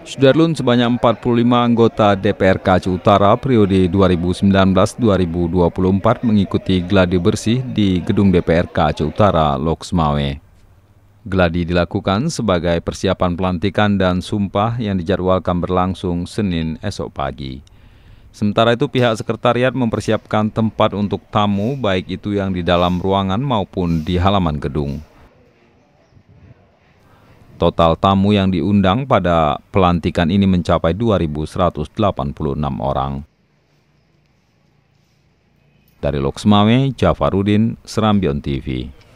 Sudarlun sebanyak 45 anggota DPRK Aceh Utara periode 2019-2024 mengikuti gladi bersih di gedung DPRK Aceh Utara, Loksmawe. Gladi dilakukan sebagai persiapan pelantikan dan sumpah yang dijadwalkan berlangsung Senin esok pagi. Sementara itu pihak sekretariat mempersiapkan tempat untuk tamu baik itu yang di dalam ruangan maupun di halaman gedung. Total tamu yang diundang pada pelantikan ini mencapai 2.186 orang. Dari Loksmawe, Jafarudin, Serambion TV.